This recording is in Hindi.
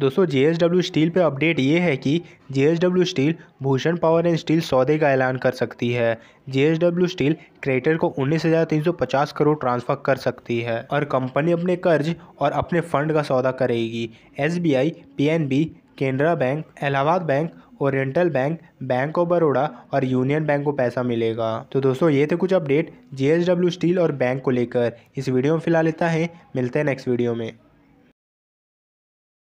दोस्तों जे स्टील पे अपडेट ये है कि J steel Bhushan power and steel सौदे का ऐलान कर सकती है जे स्टील क्रेडिटर को उन्नीस हज़ार तीन सौ पचास करोड़ ट्रांसफ़र कर सकती है और कंपनी अपने कर्ज और अपने फंड का सौदा करेगी S B I P N B Canara bank Allahabad bank oriental bank bank of Baroda और यूनियन बैंक को पैसा मिलेगा तो दोस्तों ये थे कुछ अपडेट जे स्टील और बैंक को लेकर इस वीडियो में फिलहाल इतना है मिलते हैं नेक्स्ट वीडियो में